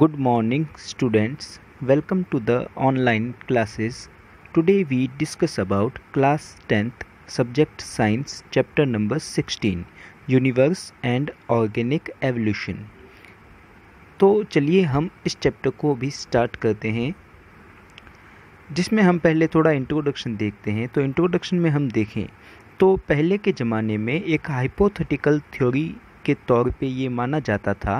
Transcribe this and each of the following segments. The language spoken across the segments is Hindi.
Good morning students. Welcome to the online classes. Today we discuss about class 10th subject science chapter number 16 universe and organic evolution. तो चलिए हम इस चैप्टर को भी स्टार्ट करते हैं जिसमें हम पहले थोड़ा इंट्रोडक्शन देखते हैं तो इंट्रोडक्शन में हम देखें तो पहले के ज़माने में एक हाइपोथेटिकल थ्योरी के तौर पे ये माना जाता था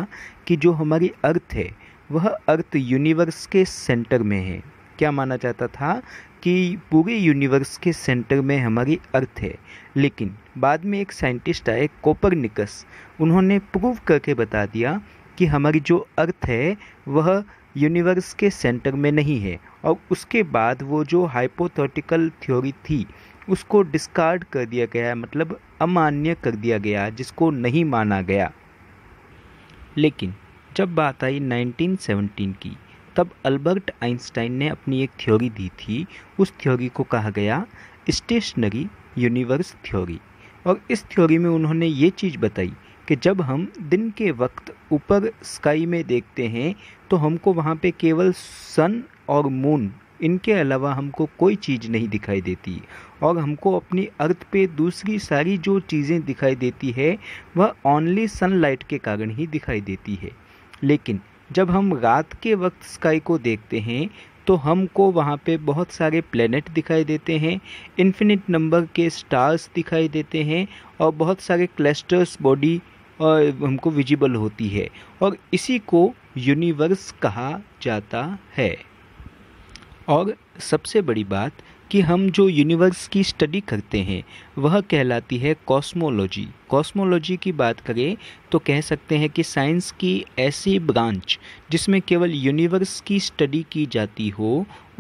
कि जो हमारी अर्थ है वह अर्थ यूनिवर्स के सेंटर में है क्या माना जाता था कि पूरे यूनिवर्स के सेंटर में हमारी अर्थ है लेकिन बाद में एक साइंटिस्ट आए कोपर निकस उन्होंने प्रूव करके बता दिया कि हमारी जो अर्थ है वह यूनिवर्स के सेंटर में नहीं है और उसके बाद वो जो हाइपोथेटिकल थ्योरी थी उसको डिस्कार्ड कर दिया गया मतलब अमान्य कर दिया गया जिसको नहीं माना गया लेकिन जब बात आई 1917 की तब अल्बर्ट आइंस्टाइन ने अपनी एक थ्योरी दी थी उस थ्योरी को कहा गया स्टेशनरी यूनिवर्स थ्योरी और इस थ्योरी में उन्होंने ये चीज़ बताई कि जब हम दिन के वक्त ऊपर स्काई में देखते हैं तो हमको वहाँ पे केवल सन और मून इनके अलावा हमको कोई चीज़ नहीं दिखाई देती और हमको अपनी अर्थ पे दूसरी सारी जो चीज़ें दिखाई देती है वह ओनली सनलाइट के कारण ही दिखाई देती है लेकिन जब हम रात के वक्त स्काई को देखते हैं तो हमको वहाँ पे बहुत सारे प्लैनेट दिखाई देते हैं इन्फिनिट नंबर के स्टार्स दिखाई देते हैं और बहुत सारे क्लस्टर्स बॉडी हमको विजिबल होती है और इसी को यूनिवर्स कहा जाता है और सबसे बड़ी बात कि हम जो यूनिवर्स की स्टडी करते हैं वह कहलाती है कॉस्मोलॉजी कॉस्मोलॉजी की बात करें तो कह सकते हैं कि साइंस की ऐसी ब्रांच जिसमें केवल यूनिवर्स की स्टडी की जाती हो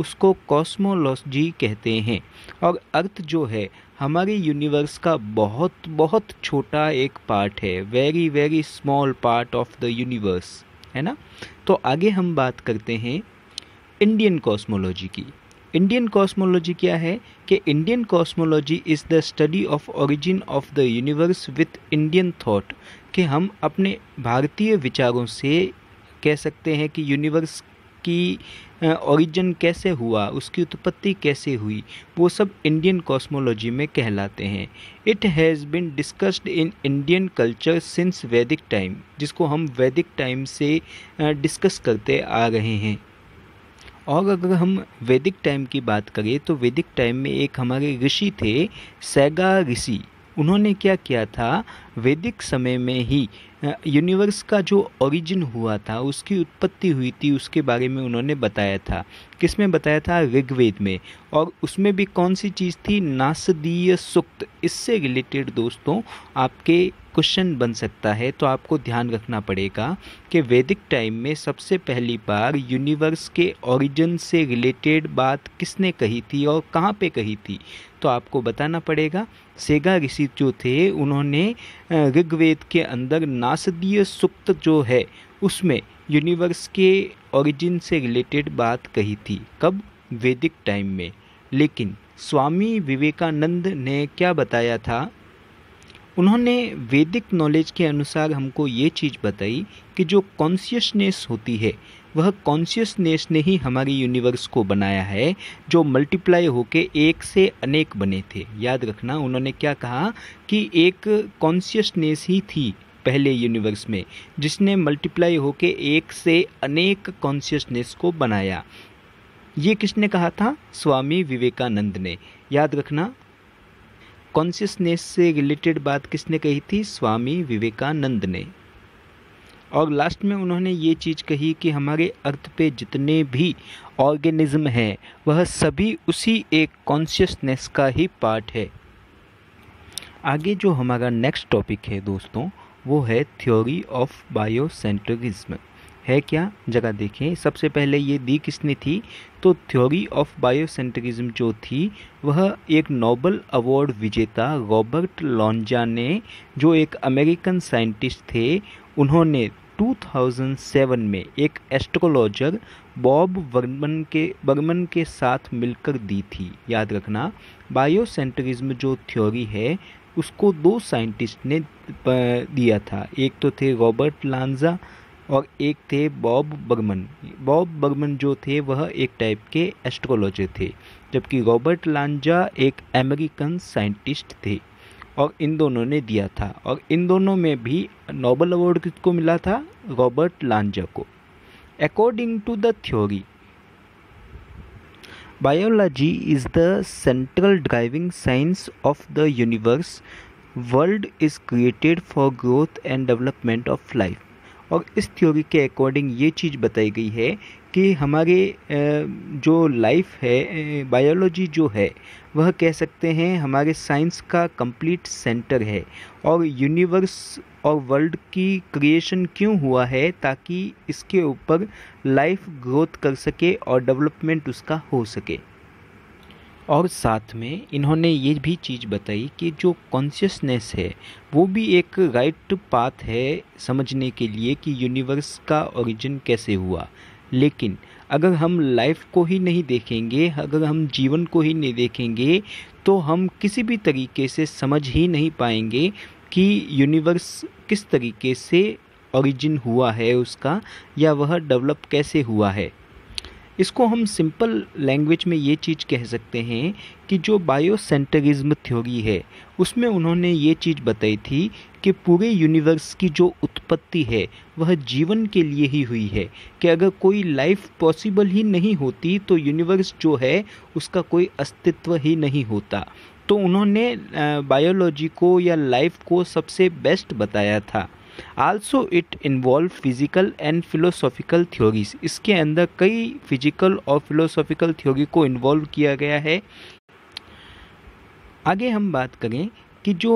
उसको कॉस्मोलॉजी कहते हैं और अर्थ जो है हमारे यूनिवर्स का बहुत बहुत छोटा एक पार्ट है very very small part of the universe है ना तो आगे हम बात करते हैं इंडियन कॉस्मोलॉजी की इंडियन कॉस्मोलॉजी क्या है कि Indian cosmology is the study of origin of the universe with Indian thought कि हम अपने भारतीय विचारों से कह सकते हैं कि यूनिवर्स की ओरिजिन कैसे हुआ उसकी उत्पत्ति कैसे हुई वो सब इंडियन कॉस्मोलॉजी में कहलाते हैं it has been discussed in Indian culture since Vedic time जिसको हम वैदिक टाइम से डिस्कस करते आ रहे हैं और अगर हम वैदिक टाइम की बात करें तो वैदिक टाइम में एक हमारे ऋषि थे सैगा ऋषि उन्होंने क्या किया था वैदिक समय में ही यूनिवर्स का जो ओरिजिन हुआ था उसकी उत्पत्ति हुई थी उसके बारे में उन्होंने बताया था किसमें बताया था ऋग्वेद में और उसमें भी कौन सी चीज़ थी नासदीय सुक्त इससे रिलेटेड दोस्तों आपके क्वेश्चन बन सकता है तो आपको ध्यान रखना पड़ेगा कि वैदिक टाइम में सबसे पहली बार यूनिवर्स के ओरिजिन से रिलेटेड बात किसने कही थी और कहाँ पे कही थी तो आपको बताना पड़ेगा सेगा ऋषि जो थे उन्होंने ऋग्वेद के अंदर नासदीय सुक्त जो है उसमें यूनिवर्स के ओरिजिन से रिलेटेड बात कही थी कब वैदिक टाइम में लेकिन स्वामी विवेकानंद ने क्या बताया था उन्होंने वैदिक नॉलेज के अनुसार हमको ये चीज़ बताई कि जो कॉन्शियसनेस होती है वह कॉन्शियसनेस ने ही हमारी यूनिवर्स को बनाया है जो मल्टीप्लाई होके एक से अनेक बने थे याद रखना उन्होंने क्या कहा कि एक कॉन्शियसनेस ही थी पहले यूनिवर्स में जिसने मल्टीप्लाई होके एक से अनेक कॉन्शियसनेस को बनाया ये किसने कहा था स्वामी विवेकानंद ने याद रखना कॉन्शियसनेस से रिलेटेड बात किसने कही थी स्वामी विवेकानंद ने और लास्ट में उन्होंने ये चीज़ कही कि हमारे अर्थ पे जितने भी ऑर्गेनिज्म हैं वह सभी उसी एक कॉन्शियसनेस का ही पार्ट है आगे जो हमारा नेक्स्ट टॉपिक है दोस्तों वो है थ्योरी ऑफ बायोसेंट्रिज्म है क्या जगह देखें सबसे पहले ये दी किसने थी तो थ्योरी ऑफ बायोसेंट्रिज्म जो थी वह एक नोबल अवार्ड विजेता रॉबर्ट लॉन्जा ने जो एक अमेरिकन साइंटिस्ट थे उन्होंने 2007 में एक एस्ट्रोलॉजर बॉब वर्मन के वर्मन के साथ मिलकर दी थी याद रखना बायोसेंट्रिज्म जो थ्योरी है उसको दो साइंटिस्ट ने दिया था एक तो थे रॉबर्ट लांजा और एक थे बॉब बर्गमन बॉब बर्गमन जो थे वह एक टाइप के एस्ट्रोलॉजर थे जबकि रॉबर्ट लांजा एक अमेरिकन साइंटिस्ट थे और इन दोनों ने दिया था और इन दोनों में भी नोबल अवार्ड किसको मिला था रॉबर्ट लांजा को according to the theory biology is the central driving science of the universe world is created for growth and development of life और इस थ्योरी के अकॉर्डिंग ये चीज़ बताई गई है कि हमारे जो लाइफ है बायोलॉजी जो है वह कह सकते हैं हमारे साइंस का कंप्लीट सेंटर है और यूनिवर्स और वर्ल्ड की क्रिएशन क्यों हुआ है ताकि इसके ऊपर लाइफ ग्रोथ कर सके और डेवलपमेंट उसका हो सके और साथ में इन्होंने ये भी चीज़ बताई कि जो कॉन्शियसनेस है वो भी एक राइट पाथ है समझने के लिए कि यूनिवर्स का ओरिजिन कैसे हुआ लेकिन अगर हम लाइफ को ही नहीं देखेंगे अगर हम जीवन को ही नहीं देखेंगे तो हम किसी भी तरीके से समझ ही नहीं पाएंगे कि यूनिवर्स किस तरीके से ओरिजिन हुआ है उसका या वह डेवलप कैसे हुआ है इसको हम सिंपल लैंग्वेज में ये चीज़ कह सकते हैं कि जो बायोसेंटरिज्म थ्योरी है उसमें उन्होंने ये चीज़ बताई थी कि पूरे यूनिवर्स की जो उत्पत्ति है वह जीवन के लिए ही हुई है कि अगर कोई लाइफ पॉसिबल ही नहीं होती तो यूनिवर्स जो है उसका कोई अस्तित्व ही नहीं होता तो उन्होंने बायोलॉजी को या लाइफ को सबसे बेस्ट बताया था also it involve physical and philosophical theories इसके अंदर कई फिजिकल और फिलोसॉफिकल थ्योरी को इन्वॉल्व किया गया है आगे हम बात करें कि जो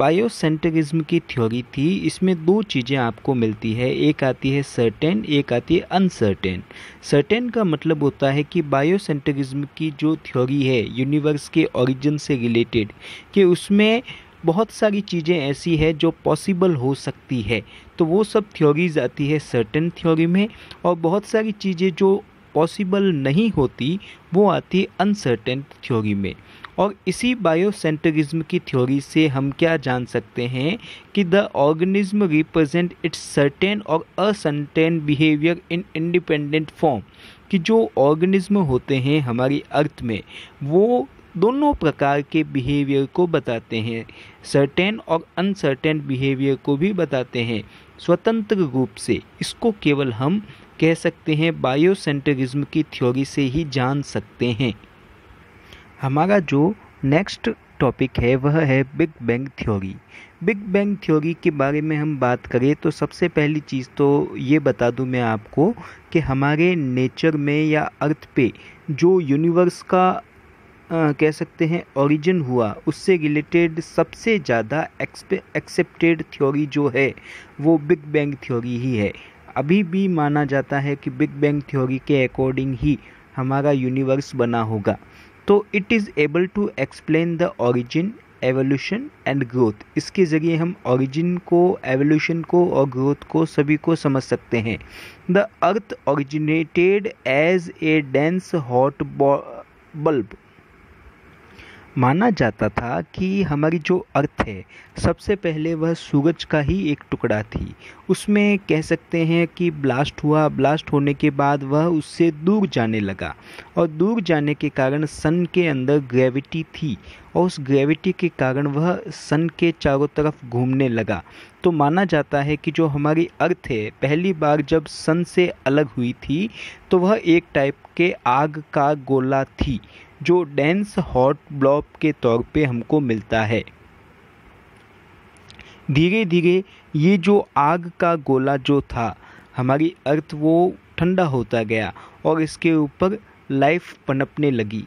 बायोसेंटरिज्म की थ्योरी थी इसमें दो चीज़ें आपको मिलती है एक आती है सर्टेन एक आती है अनसर्टेन सर्टेन का मतलब होता है कि बायोसेंटरिज्म की जो थ्योरी है यूनिवर्स के ओरिजिन से रिलेटेड कि उसमें बहुत सारी चीज़ें ऐसी है जो पॉसिबल हो सकती है तो वो सब थ्योरीज आती है सर्टन थ्योरी में और बहुत सारी चीज़ें जो पॉसिबल नहीं होती वो आती अनसर्टेन थ्योरी में और इसी बायोसेंटरिज्म की थ्योरी से हम क्या जान सकते हैं कि the organism represent its certain और uncertain behaviour in independent form कि जो ऑर्गेनिज्म होते हैं हमारी अर्थ में वो दोनों प्रकार के बिहेवियर को बताते हैं सर्टेन और अनसर्टेन बिहेवियर को भी बताते हैं स्वतंत्र रूप से इसको केवल हम कह सकते हैं बायोसेंटरिज्म की थ्योरी से ही जान सकते हैं हमारा जो नेक्स्ट टॉपिक है वह है big bang theory big bang theory के बारे में हम बात करें तो सबसे पहली चीज़ तो ये बता दूं मैं आपको कि हमारे नेचर में या अर्थ पे जो यूनिवर्स का कह सकते हैं ओरिजिन हुआ उससे रिलेटेड सबसे ज़्यादा एक्सेप्टेड थ्योरी जो है वो बिग बैंग थ्योरी ही है अभी भी माना जाता है कि बिग बैंग थ्योरी के अकॉर्डिंग ही हमारा यूनिवर्स बना होगा तो it is able to explain the origin evolution and growth इसके ज़रिए हम ओरिजिन को एवोल्यूशन को और ग्रोथ को सभी को समझ सकते हैं the earth originated as a dense hot bulb माना जाता था कि हमारी जो अर्थ है सबसे पहले वह सूरज का ही एक टुकड़ा थी उसमें कह सकते हैं कि ब्लास्ट हुआ ब्लास्ट होने के बाद वह उससे दूर जाने लगा और दूर जाने के कारण सन के अंदर ग्रेविटी थी और उस ग्रेविटी के कारण वह सन के चारों तरफ घूमने लगा तो माना जाता है कि जो हमारी अर्थ है पहली बार जब सन से अलग हुई थी तो वह एक टाइप के आग का गोला थी जो डेंस हॉट ब्लॉब के तौर पे हमको मिलता है धीरे धीरे ये जो आग का गोला जो था हमारी अर्थ वो ठंडा होता गया और इसके ऊपर लाइफ पनपने लगी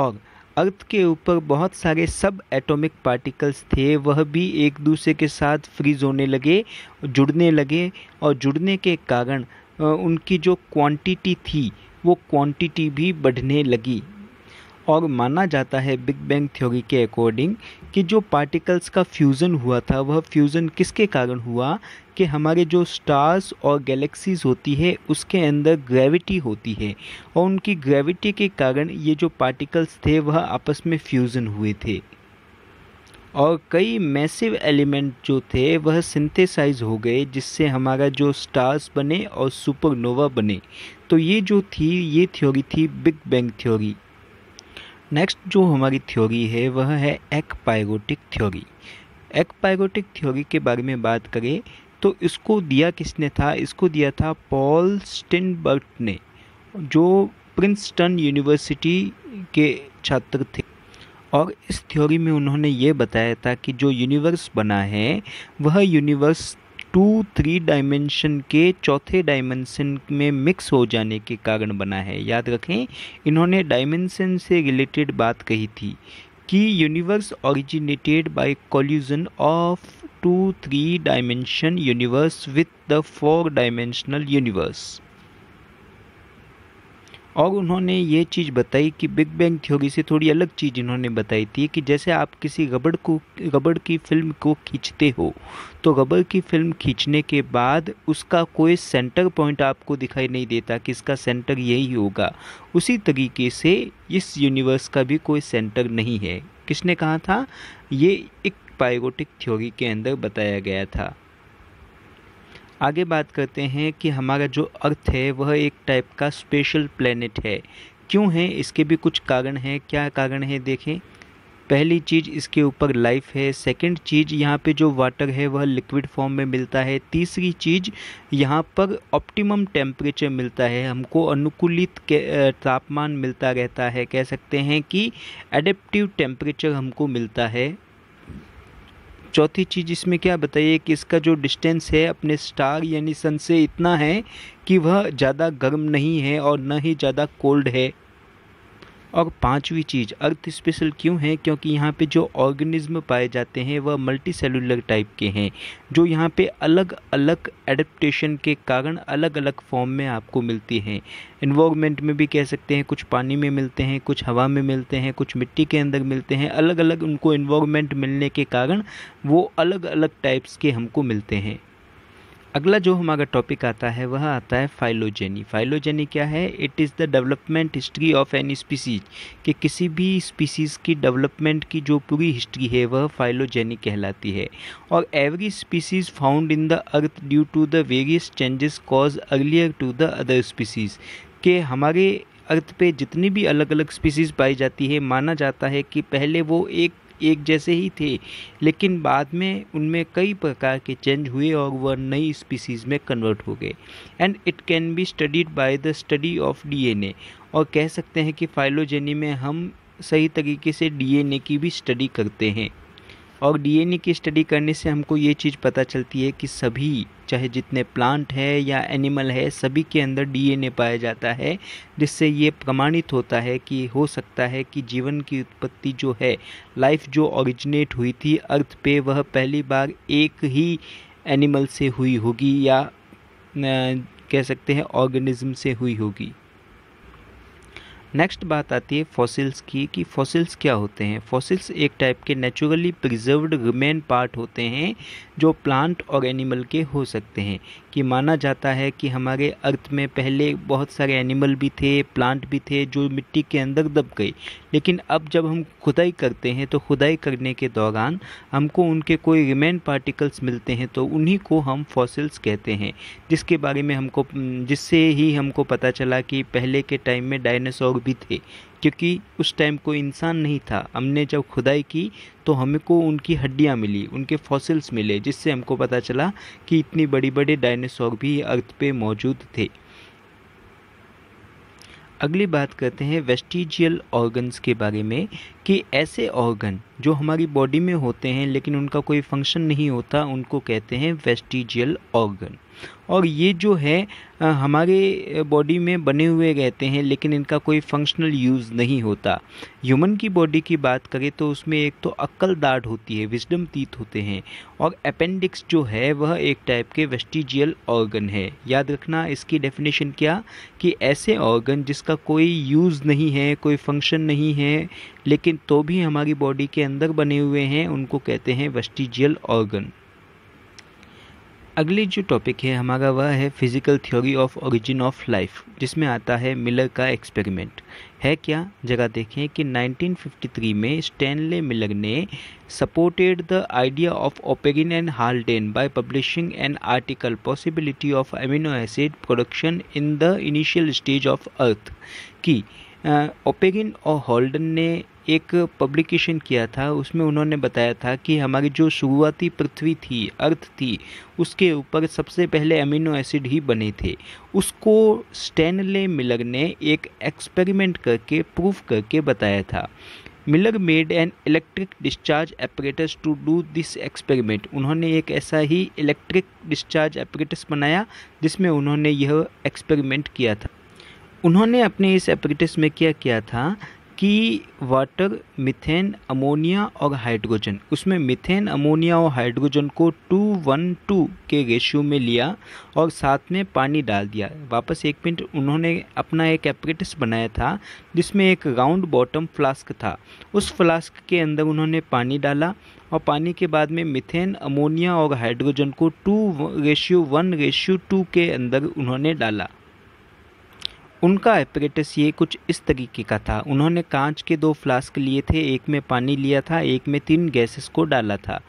और अर्थ के ऊपर बहुत सारे सब एटॉमिक पार्टिकल्स थे वह भी एक दूसरे के साथ फ्रीज होने लगे जुड़ने लगे और जुड़ने के कारण उनकी जो क्वांटिटी थी वो क्वांटिटी भी बढ़ने लगी और माना जाता है बिग बैंग थ्योरी के अकॉर्डिंग कि जो पार्टिकल्स का फ्यूज़न हुआ था वह फ्यूज़न किसके कारण हुआ कि हमारे जो स्टार्स और गैलेक्सीज़ होती है उसके अंदर ग्रेविटी होती है और उनकी ग्रेविटी के कारण ये जो पार्टिकल्स थे वह आपस में फ्यूज़न हुए थे और कई मैसिव एलिमेंट जो थे वह सिंथेसाइज हो गए जिससे हमारा जो स्टार्स बने और सुपरनोवा बने तो ये जो थी ये थ्योरी थी बिग बैंग थ्योरी नेक्स्ट जो हमारी थ्योरी है वह है एक पायरोटिक थ्योरी एक पायरोटिक थ्योरी के बारे में बात करें तो इसको दिया किसने था इसको दिया था पॉल स्टिनबर्ट ने जो प्रिंसटन यूनिवर्सिटी के छात्र थे और इस थ्योरी में उन्होंने ये बताया था कि जो यूनिवर्स बना है वह यूनिवर्स टू थ्री डायमेंशन के चौथे डायमेंशन में मिक्स हो जाने के कारण बना है याद रखें इन्होंने डायमेंशन से रिलेटेड बात कही थी कि universe originated by collision of two three dimension universe with the four dimensional universe और उन्होंने ये चीज़ बताई कि बिग बैंग थ्योरी से थोड़ी अलग चीज़ इन्होंने बताई थी कि जैसे आप किसी रबड़ को रबड़ की फिल्म को खींचते हो तो रबड़ की फिल्म खींचने के बाद उसका कोई सेंटर पॉइंट आपको दिखाई नहीं देता कि इसका सेंटर यही होगा उसी तरीके से इस यूनिवर्स का भी कोई सेंटर नहीं है किसने कहा था ये एक पायोटिक थ्योरी के अंदर बताया गया था आगे बात करते हैं कि हमारा जो अर्थ है वह एक टाइप का स्पेशल प्लेनेट है क्यों है इसके भी कुछ कारण हैं क्या कारण है देखें पहली चीज़ इसके ऊपर लाइफ है सेकंड चीज़ यहाँ पे जो वाटर है वह लिक्विड फॉर्म में मिलता है तीसरी चीज़ यहाँ पर ऑप्टिमम टेम्परेचर मिलता है हमको अनुकूलित तापमान मिलता रहता है कह सकते हैं कि एडेप्टिव टेम्परेचर हमको मिलता है चौथी चीज़ इसमें क्या बताइए कि इसका जो डिस्टेंस है अपने स्टार यानी सन से इतना है कि वह ज़्यादा गर्म नहीं है और न ही ज़्यादा कोल्ड है और पांचवी चीज़ अर्थ स्पेशल क्यों है क्योंकि यहाँ पे जो ऑर्गेनिज्म पाए जाते हैं वह मल्टी सेलुलर टाइप के हैं जो यहाँ पे अलग अलग एडप्टेशन के कारण अलग अलग फॉर्म में आपको मिलती हैं इन्वामेंट में भी कह सकते हैं कुछ पानी में मिलते हैं कुछ हवा में मिलते हैं कुछ मिट्टी के अंदर मिलते हैं अलग अलग उनको इन्वामेंट मिलने के कारण वो अलग अलग टाइप्स के हमको मिलते हैं अगला जो हमारा टॉपिक आता है वह आता है फाइलोजेनी फाइलोजेनी क्या है it is the development history of any species कि किसी भी स्पीसीज़ की डेवलपमेंट की जो पूरी हिस्ट्री है वह फाइलोजेनी कहलाती है और every species found in the earth due to the various changes cause earlier to the other species के हमारे अर्थ पे जितनी भी अलग अलग स्पीसीज़ पाई जाती है माना जाता है कि पहले वो एक एक जैसे ही थे लेकिन बाद में उनमें कई प्रकार के चेंज हुए और वह नई स्पीसीज़ में कन्वर्ट हो गए and it can be studied by the study of DNA और कह सकते हैं कि फाइलोजेनी में हम सही तरीके से डीएनए की भी स्टडी करते हैं और डीएनए की स्टडी करने से हमको ये चीज़ पता चलती है कि सभी चाहे जितने प्लांट है या एनिमल है सभी के अंदर डीएनए पाया जाता है जिससे ये प्रमाणित होता है कि हो सकता है कि जीवन की उत्पत्ति जो है लाइफ जो ओरिजिनेट हुई थी अर्थ पे वह पहली बार एक ही एनिमल से हुई होगी या कह सकते हैं ऑर्गेनिज्म से हुई होगी नेक्स्ट बात आती है फॉसिल्स की कि फॉसिल्स क्या होते हैं फॉसिल्स एक टाइप के नेचुरली प्रिजर्व्ड रिमेन पार्ट होते हैं जो प्लांट और एनिमल के हो सकते हैं कि माना जाता है कि हमारे अर्थ में पहले बहुत सारे एनिमल भी थे प्लांट भी थे जो मिट्टी के अंदर दब गए लेकिन अब जब हम खुदाई करते हैं तो खुदाई करने के दौरान हमको उनके कोई रिमेन पार्टिकल्स मिलते हैं तो उन्हीं को हम फॉसिल्स कहते हैं जिसके बारे में हमको जिससे ही हमको पता चला कि पहले के टाइम में डायनासोर भी थे क्योंकि उस टाइम कोई इंसान नहीं था हमने जब खुदाई की तो हमें को उनकी हड्डियाँ मिली उनके फॉसिल्स मिले जिससे हमको पता चला कि इतनी बड़ी बड़े डायनासोर भी अर्थ पे मौजूद थे अगली बात करते हैं वेस्टिजियल ऑर्गन्स के बारे में कि ऐसे ऑर्गन जो हमारी बॉडी में होते हैं लेकिन उनका कोई फंक्शन नहीं होता उनको कहते हैं वेस्टिजियल ऑर्गन और ये जो है हमारे बॉडी में बने हुए रहते हैं लेकिन इनका कोई फंक्शनल यूज़ नहीं होता ह्यूमन की बॉडी की बात करें तो उसमें एक तो अक्ल दाढ़ होती है विजडम तीत होते हैं और अपेंडिक्स जो है वह एक टाइप के वेस्टिजियल ऑर्गन है याद रखना इसकी डेफिनेशन क्या कि ऐसे ऑर्गन जिसका कोई यूज़ नहीं है कोई फंक्शन नहीं है लेकिन तो भी हमारी बॉडी के अंदर बने हुए हैं उनको कहते हैं वेस्टिजियल ऑर्गन अगली जो टॉपिक है हमारा वह है physical theory of origin of life जिसमें आता है मिलर का एक्सपेरिमेंट है क्या जगह देखें कि 1953 में स्टैनले मिलर ने supported the idea of Oparin and Haldane by publishing an article possibility of amino acid production in the initial stage of earth की ओपेगिन और हॉल्डन ने एक पब्लिकेशन किया था उसमें उन्होंने बताया था कि हमारी जो शुरुआती पृथ्वी थी अर्थ थी उसके ऊपर सबसे पहले अमीनो एसिड ही बने थे उसको स्टैनले मिलर ने एक एक्सपेरिमेंट करके प्रूफ करके बताया था Miller made an electric discharge apparatus to do this experiment उन्होंने एक ऐसा ही इलेक्ट्रिक डिस्चार्ज एपरेटस बनाया जिसमें उन्होंने यह एक्सपेरिमेंट किया था उन्होंने अपने इस एपेटिस में क्या किया था कि वाटर मिथेन अमोनिया और हाइड्रोजन उसमें मिथेन अमोनिया और हाइड्रोजन को टू वन टू के रेशियो में लिया और साथ में पानी डाल दिया वापस एक मिनट उन्होंने अपना एक एपरेटस बनाया था जिसमें एक राउंड बॉटम फ्लास्क था उस फ्लास्क के अंदर उन्होंने पानी डाला और पानी के बाद में मिथेन अमोनिया और हाइड्रोजन को two ratio one ratio two के अंदर उन्होंने डाला उनका एपरेटस ये कुछ इस तरीके का था उन्होंने कांच के दो फ्लास्क लिए थे एक में पानी लिया था एक में तीन गैसेस को डाला था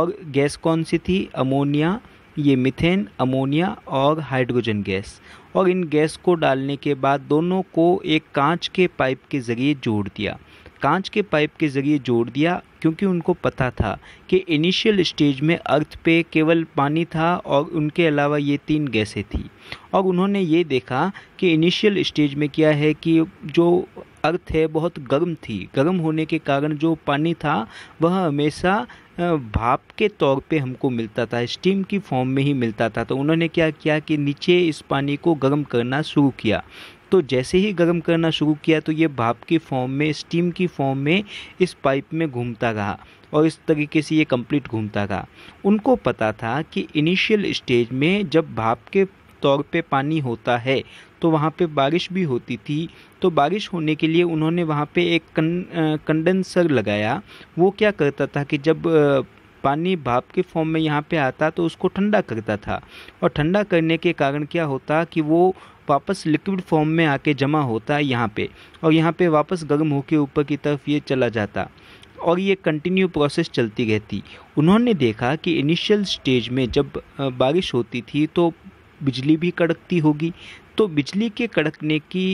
और गैस कौन सी थी अमोनिया ये मिथेन अमोनिया और हाइड्रोजन गैस और इन गैस को डालने के बाद दोनों को एक कांच के पाइप के ज़रिए जोड़ दिया कांच के पाइप के ज़रिए जोड़ दिया क्योंकि उनको पता था कि इनिशियल स्टेज में अर्थ पे केवल पानी था और उनके अलावा ये तीन गैसें थी और उन्होंने ये देखा कि इनिशियल स्टेज में क्या है कि जो अर्थ है बहुत गर्म थी गर्म होने के कारण जो पानी था वह हमेशा भाप के तौर पे हमको मिलता था स्टीम की फॉर्म में ही मिलता था तो उन्होंने क्या किया कि नीचे इस पानी को गर्म करना शुरू किया तो जैसे ही गर्म करना शुरू किया तो ये भाप की फॉर्म में स्टीम की फॉर्म में इस पाइप में घूमता रहा और इस तरीके से ये कंप्लीट घूमता रहा उनको पता था कि इनिशियल स्टेज में जब भाप के तौर पे पानी होता है तो वहाँ पे बारिश भी होती थी तो बारिश होने के लिए उन्होंने वहाँ पे एक कन, कंडेंसर लगाया वो क्या करता था कि जब पानी भाप के फॉर्म में यहाँ पे आता तो उसको ठंडा करता था और ठंडा करने के कारण क्या होता कि वो वापस लिक्विड फॉर्म में आके जमा होता है यहाँ पे और यहाँ पे वापस गर्म होकर ऊपर की तरफ ये चला जाता और ये कंटिन्यू प्रोसेस चलती रहती उन्होंने देखा कि इनिशियल स्टेज में जब बारिश होती थी तो बिजली भी कड़कती होगी तो बिजली के कड़कने की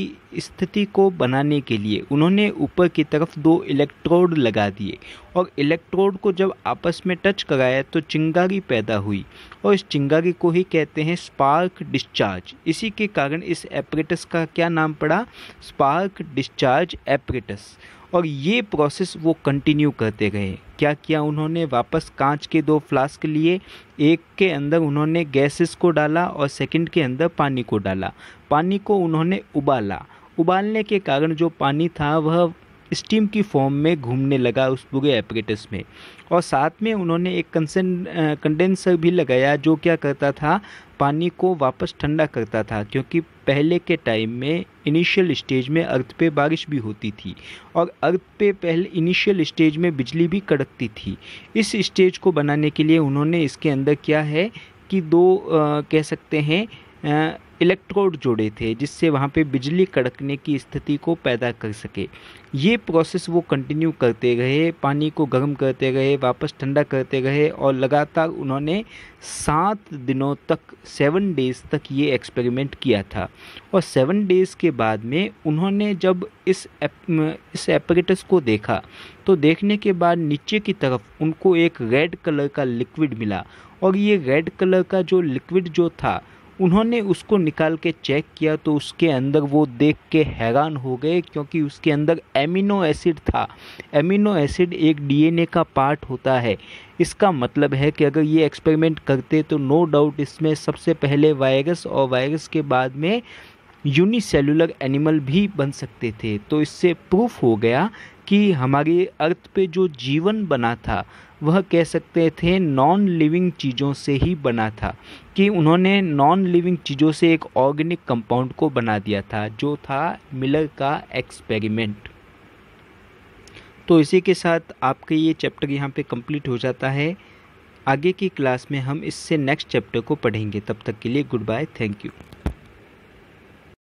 स्थिति को बनाने के लिए उन्होंने ऊपर की तरफ दो इलेक्ट्रोड लगा दिए और इलेक्ट्रोड को जब आपस में टच कराया तो चिंगारी पैदा हुई और इस चिंगारी को ही कहते हैं स्पार्क डिस्चार्ज इसी के कारण इस एपरेटस का क्या नाम पड़ा स्पार्क डिस्चार्ज एपरेटस और ये प्रोसेस वो कंटिन्यू करते गए क्या किया उन्होंने वापस कांच के दो फ्लास्क लिए एक के अंदर उन्होंने गैसेस को डाला और सेकंड के अंदर पानी को डाला पानी को उन्होंने उबाला उबालने के कारण जो पानी था वह स्टीम की फॉर्म में घूमने लगा उस पूरे एपरेटस में और साथ में उन्होंने एक कंसन कंडेंसर भी लगाया जो क्या करता था पानी को वापस ठंडा करता था क्योंकि पहले के टाइम में इनिशियल स्टेज में अर्थ पे बारिश भी होती थी और अर्थ पे पहले इनिशियल स्टेज में बिजली भी कड़कती थी इस स्टेज को बनाने के लिए उन्होंने इसके अंदर क्या है कि दो आ, कह सकते हैं इलेक्ट्रोड जोड़े थे जिससे वहाँ पे बिजली कड़कने की स्थिति को पैदा कर सके ये प्रोसेस वो कंटिन्यू करते गए पानी को गर्म करते गए वापस ठंडा करते गए और लगातार उन्होंने सात दिनों तक सेवन डेज़ तक ये एक्सपेरिमेंट किया था और सेवन डेज़ के बाद में उन्होंने जब इस एप, इस एपरेटस को देखा तो देखने के बाद नीचे की तरफ उनको एक रेड कलर का लिक्विड मिला और ये रेड कलर का जो लिक्विड जो था उन्होंने उसको निकाल के चेक किया तो उसके अंदर वो देख के हैरान हो गए क्योंकि उसके अंदर एमिनो एसिड था एमिनो एसिड एक डीएनए का पार्ट होता है इसका मतलब है कि अगर ये एक्सपेरिमेंट करते तो नो डाउट इसमें सबसे पहले वायरस और वायरस के बाद में यूनिसेलुलर एनिमल भी बन सकते थे तो इससे प्रूफ हो गया कि हमारे अर्थ पे जो जीवन बना था वह कह सकते थे नॉन लिविंग चीज़ों से ही बना था कि उन्होंने नॉन लिविंग चीज़ों से एक ऑर्गेनिक कंपाउंड को बना दिया था जो था मिलर का एक्सपेरिमेंट तो इसी के साथ आपके ये चैप्टर यहाँ पे कंप्लीट हो जाता है आगे की क्लास में हम इससे नेक्स्ट चैप्टर को पढ़ेंगे तब तक के लिए गुड बाय थैंक यू